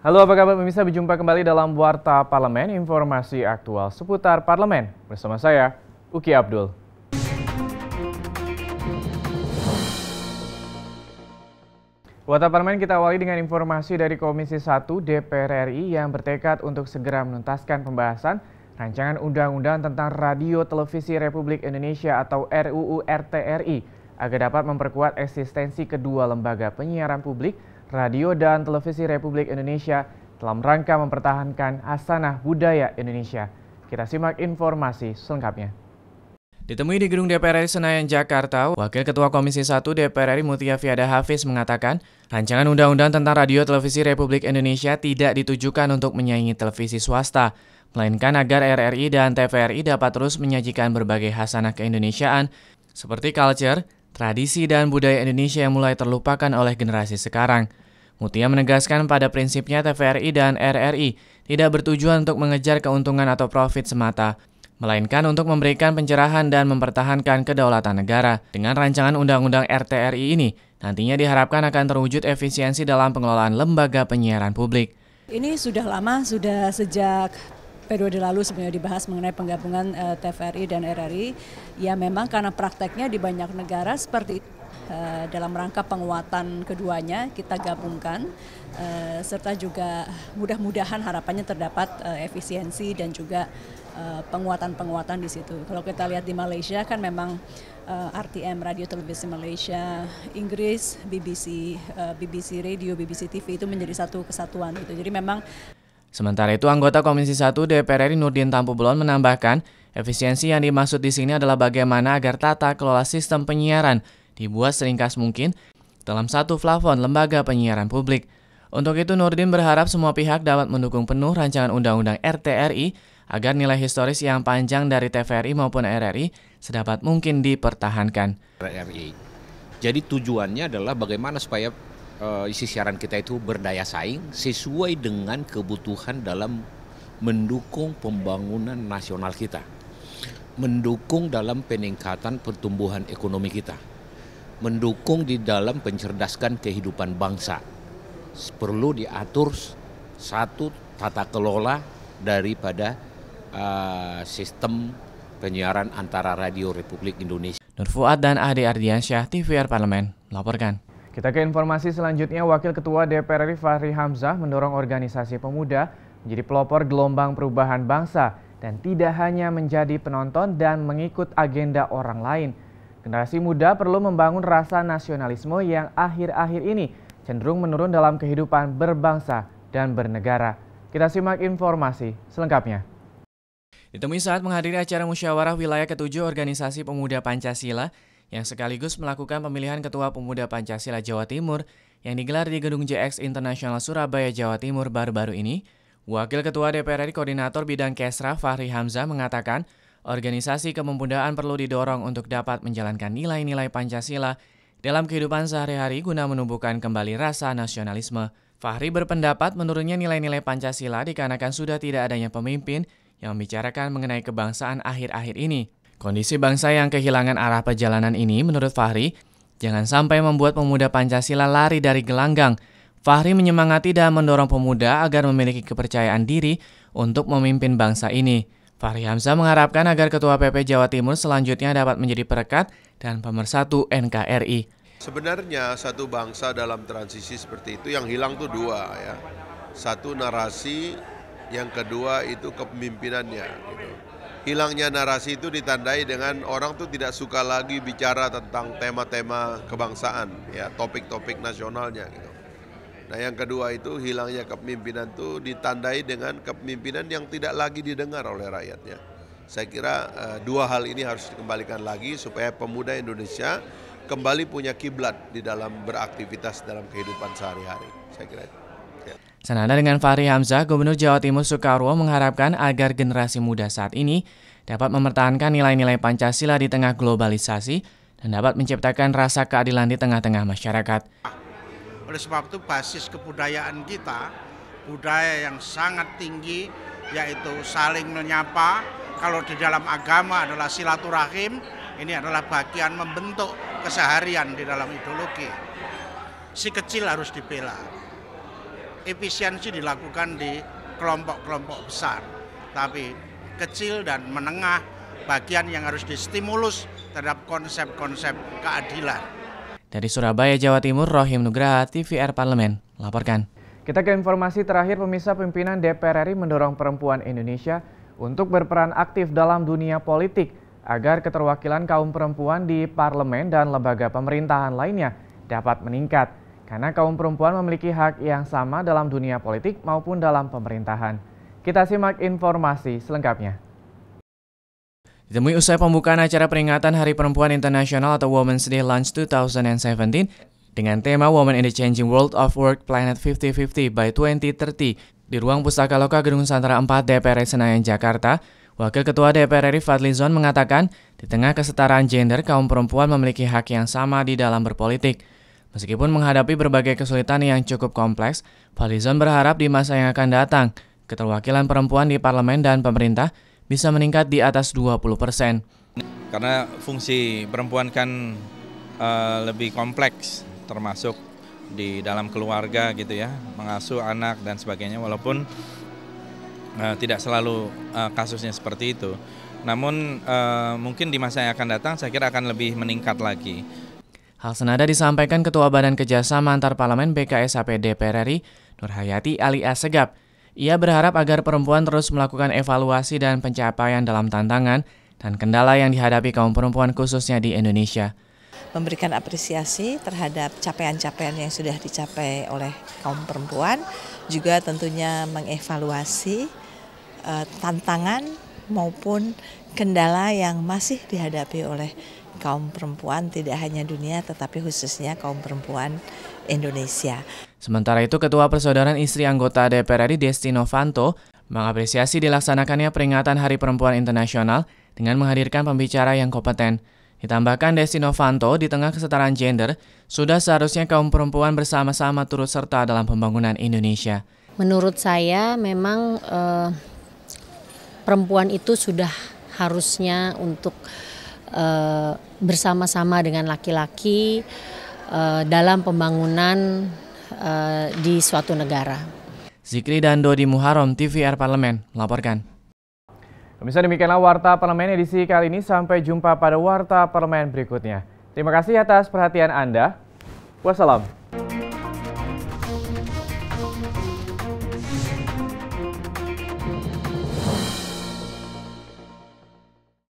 Halo apa kabar pemirsa, berjumpa kembali dalam Warta Parlemen, informasi aktual seputar parlemen. Bersama saya, Uki Abdul. Warta Parlemen kita awali dengan informasi dari Komisi 1 DPR RI yang bertekad untuk segera menuntaskan pembahasan Rancangan Undang-Undang tentang Radio Televisi Republik Indonesia atau RUU RTRI agar dapat memperkuat eksistensi kedua lembaga penyiaran publik Radio dan Televisi Republik Indonesia dalam rangka mempertahankan asanah budaya Indonesia. Kita simak informasi selengkapnya. Ditemui di Gedung DPR RI Senayan, Jakarta, Wakil Ketua Komisi 1 DPR RI Mutia Fiada Hafiz mengatakan, rancangan undang-undang tentang radio televisi Republik Indonesia tidak ditujukan untuk menyaingi televisi swasta, melainkan agar RRI dan TVRI dapat terus menyajikan berbagai hasanah keindonesiaan seperti culture, tradisi, dan budaya Indonesia yang mulai terlupakan oleh generasi sekarang. Mutia menegaskan pada prinsipnya TVRI dan RRI tidak bertujuan untuk mengejar keuntungan atau profit semata, melainkan untuk memberikan pencerahan dan mempertahankan kedaulatan negara. Dengan rancangan Undang-Undang RTRI ini, nantinya diharapkan akan terwujud efisiensi dalam pengelolaan lembaga penyiaran publik. Ini sudah lama, sudah sejak periode lalu sebenarnya dibahas mengenai penggabungan eh, TVRI dan RRI. Ya memang karena prakteknya di banyak negara seperti Eh, dalam rangka penguatan keduanya kita gabungkan eh, serta juga mudah-mudahan harapannya terdapat eh, efisiensi dan juga penguatan-penguatan di situ. Kalau kita lihat di Malaysia kan memang RTM Radio Televisi Malaysia, Inggris, BBC, BBC Radio, BBC TV itu menjadi satu kesatuan gitu. Jadi memang Sementara itu, anggota Komisi 1 DPR RI Nurdin Tampubelon menambahkan, efisiensi yang dimaksud di sini adalah bagaimana agar tata kelola sistem penyiaran dibuat seringkas mungkin dalam satu plafon lembaga penyiaran publik. Untuk itu Nurdin berharap semua pihak dapat mendukung penuh rancangan undang-undang RTRI agar nilai historis yang panjang dari TVRI maupun RRI sedapat mungkin dipertahankan. RRI. Jadi tujuannya adalah bagaimana supaya uh, isi siaran kita itu berdaya saing sesuai dengan kebutuhan dalam mendukung pembangunan nasional kita, mendukung dalam peningkatan pertumbuhan ekonomi kita mendukung di dalam pencerdaskan kehidupan bangsa. Perlu diatur satu tata kelola daripada uh, sistem penyiaran antara Radio Republik Indonesia. Nur Fuad dan Ade Ardiansyah, TVR Parlemen, laporkan. Kita ke informasi selanjutnya, Wakil Ketua DPR RI Fahri Hamzah mendorong organisasi pemuda menjadi pelopor gelombang perubahan bangsa dan tidak hanya menjadi penonton dan mengikut agenda orang lain, Generasi muda perlu membangun rasa nasionalisme yang akhir-akhir ini cenderung menurun dalam kehidupan berbangsa dan bernegara. Kita simak informasi selengkapnya. Ditemui saat menghadiri acara musyawarah wilayah ketujuh organisasi pemuda Pancasila yang sekaligus melakukan pemilihan Ketua Pemuda Pancasila Jawa Timur yang digelar di Gedung JX Internasional Surabaya, Jawa Timur baru-baru ini, Wakil Ketua DPR RI Koordinator Bidang Kesra Fahri Hamzah mengatakan Organisasi kepemudaan perlu didorong untuk dapat menjalankan nilai-nilai Pancasila dalam kehidupan sehari-hari guna menumbuhkan kembali rasa nasionalisme. Fahri berpendapat menurunnya nilai-nilai Pancasila dikarenakan sudah tidak adanya pemimpin yang membicarakan mengenai kebangsaan akhir-akhir ini. Kondisi bangsa yang kehilangan arah perjalanan ini, menurut Fahri, jangan sampai membuat pemuda Pancasila lari dari gelanggang. Fahri menyemangati dan mendorong pemuda agar memiliki kepercayaan diri untuk memimpin bangsa ini. Fahri Hamzah mengharapkan agar Ketua PP Jawa Timur selanjutnya dapat menjadi perekat dan pemersatu NKRI. Sebenarnya satu bangsa dalam transisi seperti itu yang hilang tuh dua ya. Satu narasi, yang kedua itu kepemimpinannya. Gitu. Hilangnya narasi itu ditandai dengan orang tuh tidak suka lagi bicara tentang tema-tema kebangsaan, ya topik-topik nasionalnya gitu. Nah yang kedua itu hilangnya kepemimpinan itu ditandai dengan kepemimpinan yang tidak lagi didengar oleh rakyatnya. Saya kira eh, dua hal ini harus dikembalikan lagi supaya pemuda Indonesia kembali punya kiblat di dalam beraktivitas dalam kehidupan sehari-hari. Saya kira itu. Ya. Senada dengan Fahri Hamzah, Gubernur Jawa Timur Soekarwo mengharapkan agar generasi muda saat ini dapat mempertahankan nilai-nilai Pancasila di tengah globalisasi dan dapat menciptakan rasa keadilan di tengah-tengah masyarakat. Oleh sebab itu basis kebudayaan kita, budaya yang sangat tinggi yaitu saling menyapa, kalau di dalam agama adalah silaturahim, ini adalah bagian membentuk keseharian di dalam ideologi. Si kecil harus dibela. Efisiensi dilakukan di kelompok-kelompok besar, tapi kecil dan menengah bagian yang harus distimulus terhadap konsep-konsep keadilan. Dari Surabaya, Jawa Timur, Rohim Nugraha, TVR Parlemen, laporkan. Kita ke informasi terakhir, pemirsa pimpinan DPR RI mendorong perempuan Indonesia untuk berperan aktif dalam dunia politik agar keterwakilan kaum perempuan di parlemen dan lembaga pemerintahan lainnya dapat meningkat karena kaum perempuan memiliki hak yang sama dalam dunia politik maupun dalam pemerintahan. Kita simak informasi selengkapnya. Ditemui usai pembukaan acara peringatan Hari Perempuan Internasional atau Women's Day Lunch 2017 dengan tema Women in the Changing World of Work Planet 50/50 by 2030 di ruang Pustaka Loka Gedung Nusantara 4 DPR Senayan Jakarta, Wakil Ketua DPR RI Fadlizon mengatakan, di tengah kesetaraan gender, kaum perempuan memiliki hak yang sama di dalam berpolitik. Meskipun menghadapi berbagai kesulitan yang cukup kompleks, Fadlizon berharap di masa yang akan datang, keterwakilan perempuan di parlemen dan pemerintah – bisa meningkat di atas 20%. persen Karena fungsi perempuan kan uh, lebih kompleks termasuk di dalam keluarga gitu ya, mengasuh anak dan sebagainya walaupun uh, tidak selalu uh, kasusnya seperti itu. Namun uh, mungkin di masa yang akan datang saya kira akan lebih meningkat lagi. Hal senada disampaikan Ketua Badan Kerjasama Antar Parlemen BKSAP DPR RI, Nur Hayati Segap. Ia berharap agar perempuan terus melakukan evaluasi dan pencapaian dalam tantangan dan kendala yang dihadapi kaum perempuan khususnya di Indonesia. Memberikan apresiasi terhadap capaian-capaian yang sudah dicapai oleh kaum perempuan, juga tentunya mengevaluasi uh, tantangan maupun kendala yang masih dihadapi oleh kaum perempuan tidak hanya dunia tetapi khususnya kaum perempuan Indonesia. Sementara itu, Ketua Persaudaraan Istri Anggota DPR RI Desti Novanto mengapresiasi dilaksanakannya peringatan Hari Perempuan Internasional dengan menghadirkan pembicara yang kompeten. Ditambahkan Desi Novanto, di tengah kesetaraan gender, sudah seharusnya kaum perempuan bersama-sama turut serta dalam pembangunan Indonesia. Menurut saya memang eh, perempuan itu sudah harusnya untuk eh, bersama-sama dengan laki-laki, Eh, dalam pembangunan uh, di suatu negara. Zikri dan Dodi Muharom, TVR Parlemen, melaporkan. Pemirsa demikianlah Warta Parlemen edisi kali ini. Sampai jumpa pada Warta Parlemen berikutnya. Terima kasih atas perhatian Anda. Wassalam.